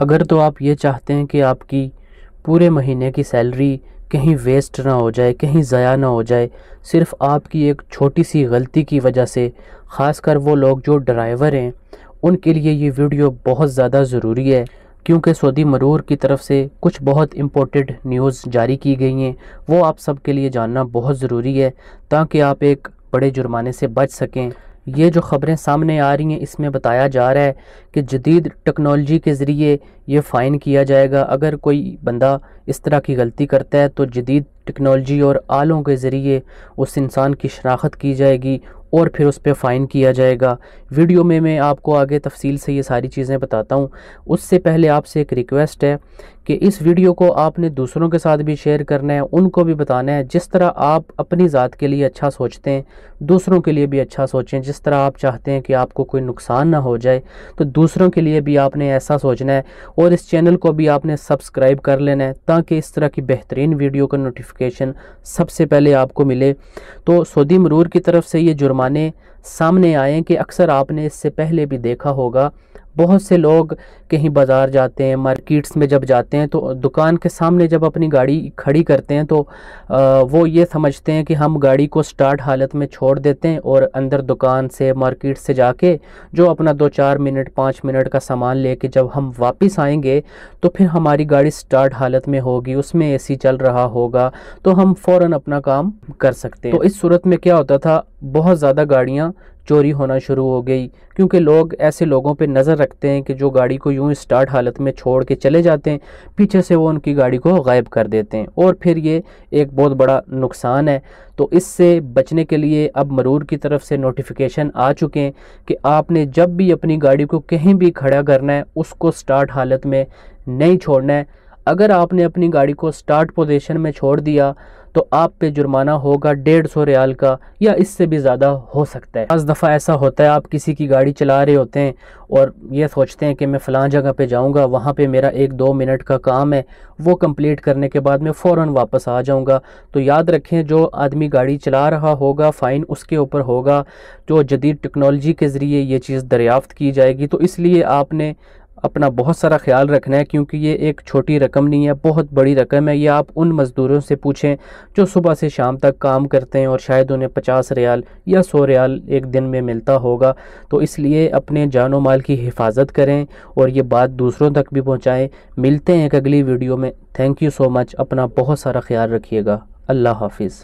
अगर तो आप ये चाहते हैं कि आपकी पूरे महीने की सैलरी कहीं वेस्ट ना हो जाए कहीं ज़ाया ना हो जाए सिर्फ आपकी एक छोटी सी गलती की वजह से ख़ासकर वो लोग जो ड्राइवर हैं उनके लिए ये वीडियो बहुत ज़्यादा ज़रूरी है क्योंकि सऊदी मरूर की तरफ से कुछ बहुत इम्पोर्टेंट न्यूज़ जारी की गई हैं वो आप सब के लिए जानना बहुत ज़रूरी है ताकि आप एक बड़े जुर्माने से बच सकें ये जो ख़बरें सामने आ रही हैं इसमें बताया जा रहा है कि जदीद टेक्नोलॉजी के ज़रिए ये फ़ाइन किया जाएगा अगर कोई बंदा इस तरह की गलती करता है तो जदीद टेक्नोलॉजी और आलों के ज़रिए उस इंसान की शनाख्त की जाएगी और फिर उस पर फ़ाइन किया जाएगा वीडियो में मैं आपको आगे तफसील से ये सारी चीज़ें बताता हूँ उससे पहले आपसे एक रिक्वेस्ट है कि इस वीडियो को आपने दूसरों के साथ भी शेयर करना है उनको भी बताना है जिस तरह आप अपनी ज़ात के लिए अच्छा सोचते हैं दूसरों के लिए भी अच्छा सोचें जिस तरह आप चाहते हैं कि आपको कोई नुकसान ना हो जाए तो दूसरों के लिए भी आपने ऐसा सोचना है और इस चैनल को भी आपने सब्सक्राइब कर लेना है ताकि इस तरह की बेहतरीन वीडियो का नोटिफिकेशन सबसे पहले आपको मिले तो सऊदी मरूर की तरफ से ये जुर्माने सामने आए कि अक्सर आपने इससे पहले भी देखा होगा बहुत से लोग कहीं बाज़ार जाते हैं मार्केट्स में जब जाते हैं तो दुकान के सामने जब अपनी गाड़ी खड़ी करते हैं तो वो ये समझते हैं कि हम गाड़ी को स्टार्ट हालत में छोड़ देते हैं और अंदर दुकान से मार्केट से जाके जो अपना दो चार मिनट पाँच मिनट का सामान लेके जब हम वापस आएंगे तो फिर हमारी गाड़ी स्टार्ट हालत में होगी उसमें ए चल रहा होगा तो हम फ़ौर अपना काम कर सकते हैं तो इस सूरत में क्या होता था बहुत ज़्यादा गाड़ियाँ चोरी होना शुरू हो गई क्योंकि लोग ऐसे लोगों पे नज़र रखते हैं कि जो गाड़ी को यूं स्टार्ट हालत में छोड़ के चले जाते हैं पीछे से वो उनकी गाड़ी को गायब कर देते हैं और फिर ये एक बहुत बड़ा नुकसान है तो इससे बचने के लिए अब मरूर की तरफ से नोटिफिकेशन आ चुके हैं कि आपने जब भी अपनी गाड़ी को कहीं भी खड़ा करना है उसको स्टार्ट हालत में नहीं छोड़ना है अगर आपने अपनी गाड़ी को स्टार्ट पोजिशन में छोड़ दिया तो आप पे जुर्माना होगा डेढ़ सौ रियाल का या इससे भी ज़्यादा हो सकता है बस दफ़ा ऐसा होता है आप किसी की गाड़ी चला रहे होते हैं और ये सोचते हैं कि मैं फ़लाँ जगह पे जाऊँगा वहाँ पे मेरा एक दो मिनट का काम है वो कंप्लीट करने के बाद मैं फ़ौर वापस आ जाऊँगा तो याद रखें जो आदमी गाड़ी चला रहा होगा फ़ाइन उसके ऊपर होगा जो जदीद टेक्नोलॉजी के ज़रिए ये चीज़ दरियाफ़्त की जाएगी तो इसलिए आपने अपना बहुत सारा ख्याल रखना है क्योंकि ये एक छोटी रकम नहीं है बहुत बड़ी रकम है ये आप उन मज़दूरों से पूछें जो सुबह से शाम तक काम करते हैं और शायद उन्हें पचास रियाल या सौ रियाल एक दिन में मिलता होगा तो इसलिए अपने जानो माल की हिफाजत करें और ये बात दूसरों तक भी पहुँचाएँ मिलते हैं एक अगली वीडियो में थैंक यू सो मच अपना बहुत सारा ख्याल रखिएगा अल्लाह हाफिज़